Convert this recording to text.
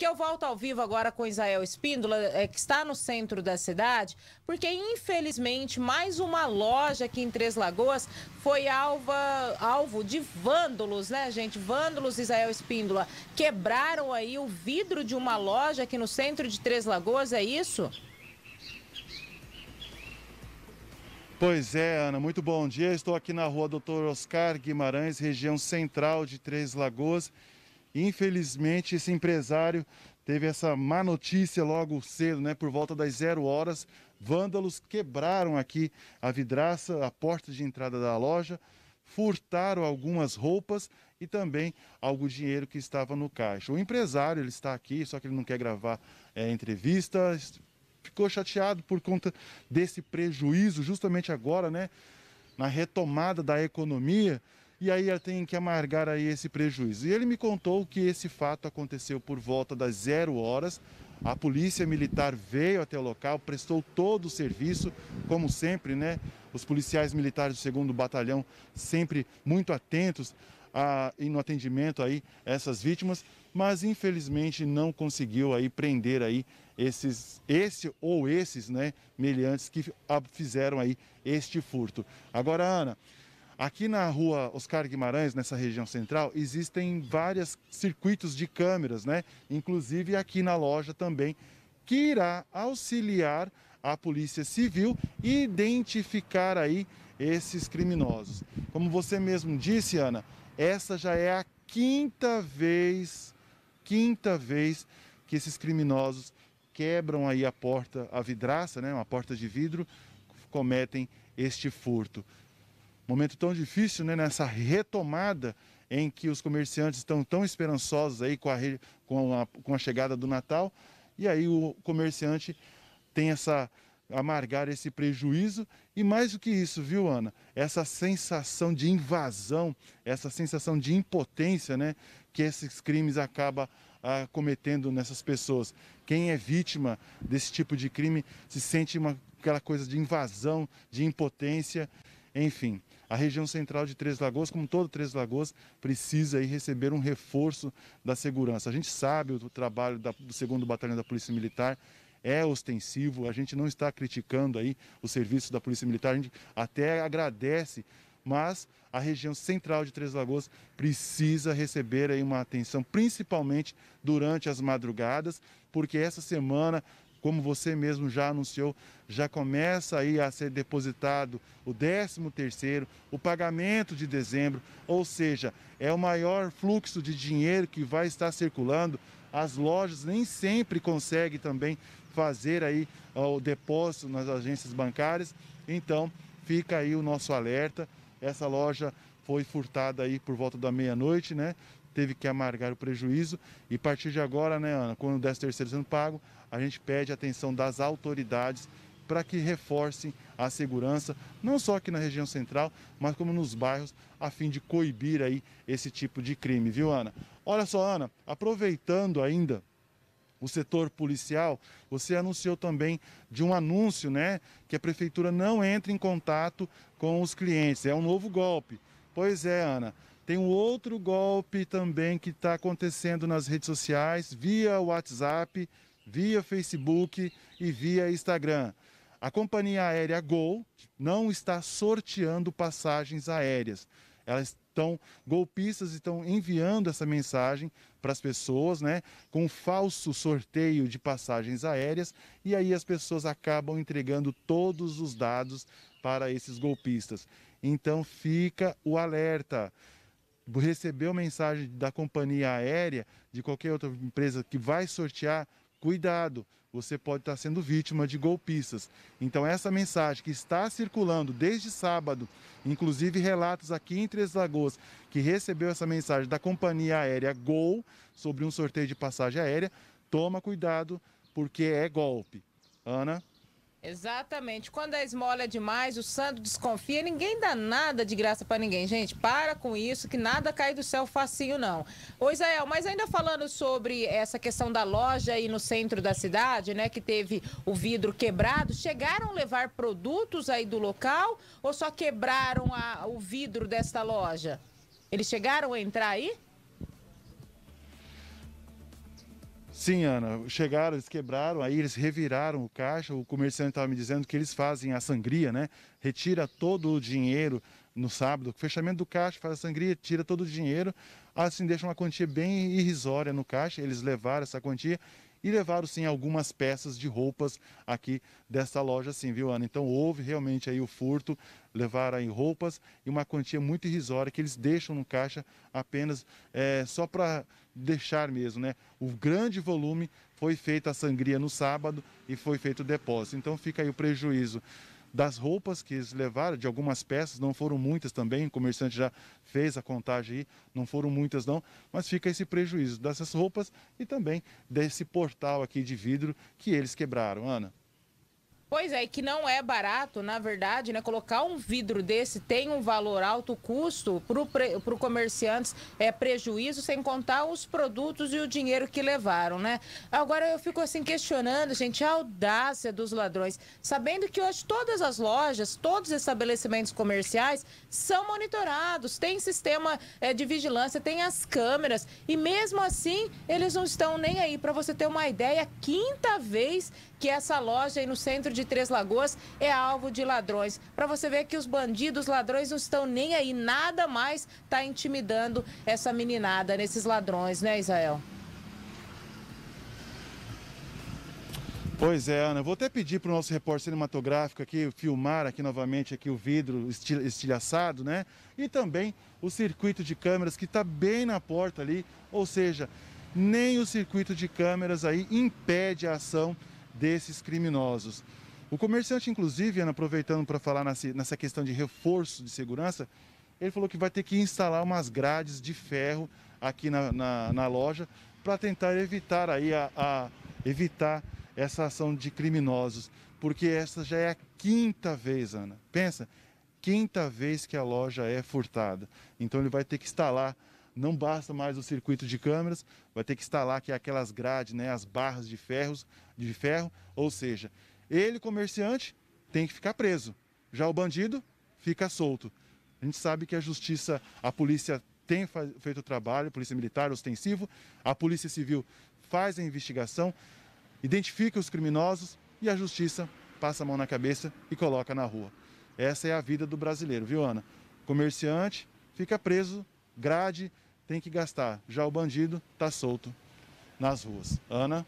que eu volto ao vivo agora com Isael Espíndola, é, que está no centro da cidade, porque infelizmente mais uma loja aqui em Três Lagoas foi alva, alvo de vândalos, né, gente? Vândalos, Isael Espíndola, quebraram aí o vidro de uma loja aqui no centro de Três Lagoas, é isso? Pois é, Ana, muito bom dia. Estou aqui na rua Doutor Oscar Guimarães, região central de Três Lagoas. Infelizmente, esse empresário teve essa má notícia logo cedo, né? Por volta das zero horas, vândalos quebraram aqui a vidraça, a porta de entrada da loja, furtaram algumas roupas e também algum dinheiro que estava no caixa. O empresário, ele está aqui, só que ele não quer gravar é, entrevista, ficou chateado por conta desse prejuízo, justamente agora, né? Na retomada da economia, e aí ela tem que amargar aí esse prejuízo. E ele me contou que esse fato aconteceu por volta das zero horas. A polícia militar veio até o local, prestou todo o serviço, como sempre, né? Os policiais militares do segundo batalhão sempre muito atentos a, no atendimento aí essas vítimas, mas infelizmente não conseguiu aí prender aí esses, esse ou esses, né, meliantes que fizeram aí este furto. Agora, Ana, Aqui na rua Oscar Guimarães, nessa região central, existem vários circuitos de câmeras, né? Inclusive aqui na loja também, que irá auxiliar a Polícia Civil identificar aí esses criminosos. Como você mesmo disse, Ana, essa já é a quinta vez, quinta vez que esses criminosos quebram aí a porta, a vidraça, né, uma porta de vidro, cometem este furto. Momento tão difícil, né? Nessa retomada em que os comerciantes estão tão esperançosos aí com a, com a, com a chegada do Natal. E aí o comerciante tem essa amargar esse prejuízo e mais do que isso, viu, Ana? Essa sensação de invasão, essa sensação de impotência, né, que esses crimes acaba ah, cometendo nessas pessoas. Quem é vítima desse tipo de crime se sente uma aquela coisa de invasão, de impotência, enfim. A região central de Três Lagoas, como todo Três Lagoas, precisa aí receber um reforço da segurança. A gente sabe o trabalho do 2 Batalhão da Polícia Militar é ostensivo, a gente não está criticando aí o serviço da Polícia Militar, a gente até agradece, mas a região central de Três Lagoas precisa receber aí uma atenção, principalmente durante as madrugadas, porque essa semana como você mesmo já anunciou, já começa aí a ser depositado o 13 terceiro, o pagamento de dezembro, ou seja, é o maior fluxo de dinheiro que vai estar circulando. As lojas nem sempre conseguem também fazer aí o depósito nas agências bancárias. Então, fica aí o nosso alerta. Essa loja foi furtada aí por volta da meia-noite, né? Teve que amargar o prejuízo e a partir de agora, né, Ana, quando o 13 terceiro sendo pago, a gente pede a atenção das autoridades para que reforcem a segurança, não só aqui na região central, mas como nos bairros, a fim de coibir aí esse tipo de crime, viu, Ana? Olha só, Ana, aproveitando ainda o setor policial, você anunciou também de um anúncio, né, que a prefeitura não entra em contato com os clientes. É um novo golpe. Pois é, Ana. Tem um outro golpe também que está acontecendo nas redes sociais, via WhatsApp, via Facebook e via Instagram. A companhia aérea Gol não está sorteando passagens aéreas. Elas estão, golpistas estão enviando essa mensagem para as pessoas, né, com um falso sorteio de passagens aéreas, e aí as pessoas acabam entregando todos os dados para esses golpistas. Então fica o alerta. Recebeu mensagem da companhia aérea, de qualquer outra empresa que vai sortear cuidado, você pode estar sendo vítima de golpistas. Então, essa mensagem que está circulando desde sábado, inclusive relatos aqui em Três Lagoas, que recebeu essa mensagem da companhia aérea Gol sobre um sorteio de passagem aérea, toma cuidado, porque é golpe. Ana? Exatamente. Quando a é esmola é demais, o santo desconfia. Ninguém dá nada de graça para ninguém. Gente, para com isso, que nada cai do céu facinho, não. Ô, Isael, mas ainda falando sobre essa questão da loja aí no centro da cidade, né, que teve o vidro quebrado, chegaram a levar produtos aí do local ou só quebraram a, o vidro desta loja? Eles chegaram a entrar aí? Sim, Ana. Chegaram, eles quebraram, aí eles reviraram o caixa. O comerciante estava me dizendo que eles fazem a sangria, né? Retira todo o dinheiro no sábado, fechamento do caixa, faz a sangria, tira todo o dinheiro, assim deixa uma quantia bem irrisória no caixa. Eles levaram essa quantia e levaram sim algumas peças de roupas aqui dessa loja sim, viu Ana? Então houve realmente aí o furto, levaram aí roupas e uma quantia muito irrisória que eles deixam no caixa apenas é, só para deixar mesmo, né? O grande volume foi feita a sangria no sábado e foi feito o depósito. Então fica aí o prejuízo das roupas que eles levaram, de algumas peças, não foram muitas também, o comerciante já fez a contagem aí, não foram muitas não, mas fica esse prejuízo dessas roupas e também desse portal aqui de vidro que eles quebraram, Ana. Pois é, e que não é barato, na verdade, né? Colocar um vidro desse tem um valor alto custo para o pre... comerciantes é prejuízo, sem contar os produtos e o dinheiro que levaram, né? Agora eu fico assim questionando, gente, a audácia dos ladrões, sabendo que hoje todas as lojas, todos os estabelecimentos comerciais são monitorados, tem sistema é, de vigilância, tem as câmeras, e mesmo assim eles não estão nem aí. Para você ter uma ideia, quinta vez que essa loja aí no centro de de Três Lagoas é alvo de ladrões. Para você ver que os bandidos, ladrões não estão nem aí, nada mais está intimidando essa meninada, nesses ladrões, né, Israel? Pois é, Ana. Vou até pedir para o nosso repórter cinematográfico aqui filmar aqui novamente aqui o vidro estilhaçado, né? E também o circuito de câmeras que está bem na porta ali. Ou seja, nem o circuito de câmeras aí impede a ação desses criminosos. O comerciante, inclusive, Ana, aproveitando para falar nessa questão de reforço de segurança, ele falou que vai ter que instalar umas grades de ferro aqui na, na, na loja para tentar evitar aí a, a evitar essa ação de criminosos, porque essa já é a quinta vez, Ana. Pensa, quinta vez que a loja é furtada. Então ele vai ter que instalar, não basta mais o circuito de câmeras, vai ter que instalar aqui aquelas grades, né, as barras de ferros, de ferro, ou seja, ele, comerciante, tem que ficar preso. Já o bandido fica solto. A gente sabe que a justiça, a polícia tem feito o trabalho, a polícia militar ostensivo, a polícia civil faz a investigação, identifica os criminosos e a justiça passa a mão na cabeça e coloca na rua. Essa é a vida do brasileiro, viu, Ana? Comerciante fica preso, grade, tem que gastar. Já o bandido está solto nas ruas. Ana?